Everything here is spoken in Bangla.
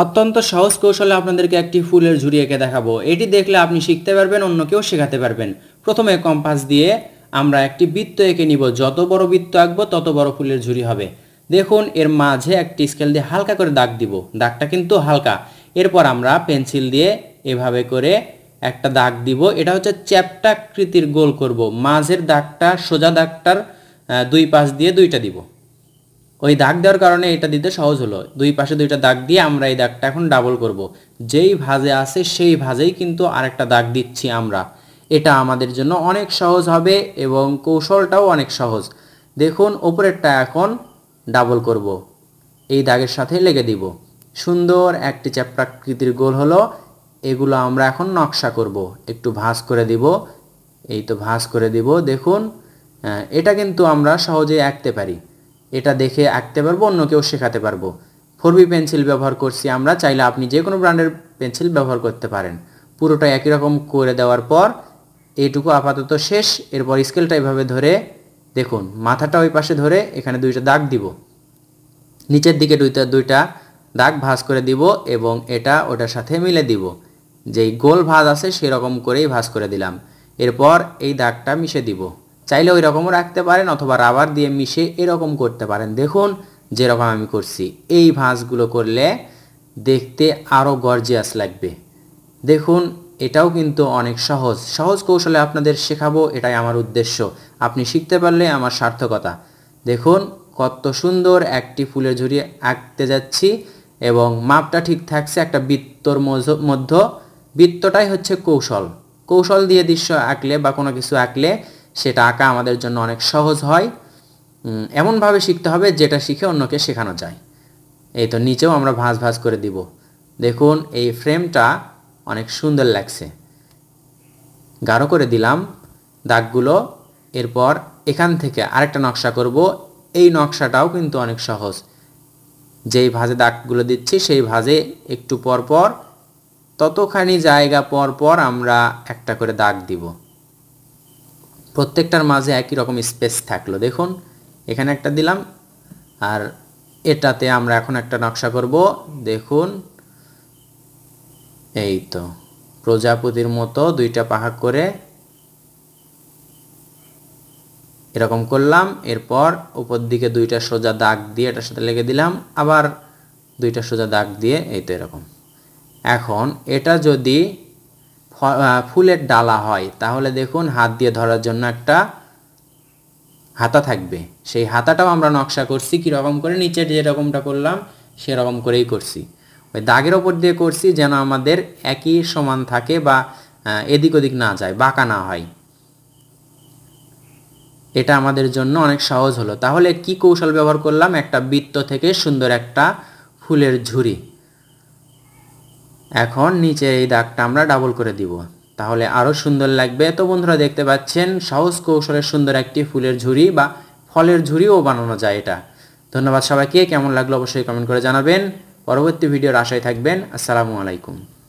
অত্যন্ত সহজ কৌশলে আপনাদেরকে একটি ফুলের ঝুড়ি এঁকে দেখাবো এটি দেখলে আপনি শিখতে পারবেন অন্যকেও শেখাতে পারবেন প্রথমে কম্পাস দিয়ে আমরা একটি বৃত্ত এঁকে নিব যত বড় বৃত্ত আঁকবো তত বড় ফুলের ঝুড়ি হবে দেখুন এর মাঝে একটি স্কেল দিয়ে হালকা করে দাগ দিব দাগটা কিন্তু হালকা এরপর আমরা পেন্সিল দিয়ে এভাবে করে একটা দাগ দিব এটা হচ্ছে চ্যাপটাকৃতির গোল করব মাঝের দাগটা সোজা দাগটার দুই পাশ দিয়ে দুইটা দিব ওই দাগ দেওয়ার কারণে এটা দিতে সহজ হলো দুই পাশে দুইটা দাগ দিয়ে আমরা এই দাগটা এখন ডাবল করব। যেই ভাজে আছে সেই ভাজেই কিন্তু আরেকটা দাগ দিচ্ছি আমরা এটা আমাদের জন্য অনেক সহজ হবে এবং কৌশলটাও অনেক সহজ দেখুন ওপরেরটা এখন ডাবল করব। এই দাগের সাথে লেগে দিব সুন্দর একটি চ্যাপ্রাকৃতির গোল হলো এগুলো আমরা এখন নকশা করব। একটু ভাঁজ করে দিব এই তো ভাঁজ করে দিব দেখুন এটা কিন্তু আমরা সহজেই আঁকতে পারি এটা দেখে আঁকতে পারবো অন্য কেউ শেখাতে পারবো ফোরবি পেন্সিল ব্যবহার করছি আমরা চাইলে আপনি যে কোনো ব্র্যান্ডের পেন্সিল ব্যবহার করতে পারেন পুরোটা একই রকম করে দেওয়ার পর এইটুকু আপাতত শেষ এরপর স্কেলটা এভাবে ধরে দেখুন মাথাটা ওই পাশে ধরে এখানে দুইটা দাগ দিব নিচের দিকে দুইটা দুইটা দাগ ভাঁজ করে দিব এবং এটা ওটার সাথে মিলে দিব যেই গোল ভাঁজ আছে সেরকম করেই ভাঁজ করে দিলাম এরপর এই দাগটা মিশে দিব চাইলে ওই রকমও রাখতে পারেন অথবা রাবার দিয়ে মিশে এরকম করতে পারেন দেখুন যেরকম আমি করছি এই ভাঁজগুলো করলে দেখতে আরও গর্জিয়াস লাগবে দেখুন এটাও কিন্তু অনেক সহজ সহজ কৌশলে আপনাদের শেখাবো এটাই আমার উদ্দেশ্য আপনি শিখতে পারলে আমার সার্থকতা দেখুন কত সুন্দর একটি ফুলের ঝুড়ি আঁকতে যাচ্ছি এবং মাপটা ঠিক থাকছে একটা বৃত্তর মধ্য বৃত্তটাই হচ্ছে কৌশল কৌশল দিয়ে দৃশ্য আঁকলে বা কোনো কিছু আঁকলে সেটা আঁকা আমাদের জন্য অনেক সহজ হয় এমনভাবে শিখতে হবে যেটা শিখে অন্যকে শেখানো যায় এই তো নিচেও আমরা ভাঁজ ভাঁজ করে দিব দেখুন এই ফ্রেমটা অনেক সুন্দর লাগছে গাঢ় করে দিলাম দাগগুলো এরপর এখান থেকে আরেকটা নকশা করব এই নকশাটাও কিন্তু অনেক সহজ যেই ভাঁজে দাগগুলো দিচ্ছি সেই ভাঁজে একটু পর পর ততখানি জায়গা পর পর আমরা একটা করে দাগ দিব প্রত্যেকটার মাঝে একই রকম স্পেস থাকলো দেখুন এখানে একটা দিলাম আর এটাতে আমরা এখন একটা নকশা করব দেখুন এই তো প্রজাপতির মতো দুইটা পাহা করে এরকম করলাম এরপর উপর দিকে দুইটা সোজা দাগ দিয়ে এটার সাথে লেগে দিলাম আবার দুইটা সোজা দাগ দিয়ে এই তো এরকম এখন এটা যদি ফুলের ডালা হয় তাহলে দেখুন হাত দিয়ে ধরার জন্য একটা হাতা থাকবে সেই হাতাটাও আমরা নকশা করছি কীরকম করে নিচের যেরকমটা করলাম সেরকম করেই করছি ওই দাগের ওপর দিয়ে করছি যেন আমাদের একই সমান থাকে বা এদিক ওদিক না যায় বাঁকা না হয় এটা আমাদের জন্য অনেক সহজ হলো তাহলে কি কৌশল ব্যবহার করলাম একটা বৃত্ত থেকে সুন্দর একটা ফুলের ঝুড়ি এখন নিচে এই দাগটা আমরা ডাবল করে দিব তাহলে আরও সুন্দর লাগবে তো বন্ধুরা দেখতে পাচ্ছেন সহজ কৌশলের সুন্দর একটি ফুলের ঝুড়ি বা ফলের ঝুড়িও বানানো যায় এটা ধন্যবাদ সবাইকে কেমন লাগলো অবশ্যই কমেন্ট করে জানাবেন পরবর্তী ভিডিওর আশায় থাকবেন আসসালামু আলাইকুম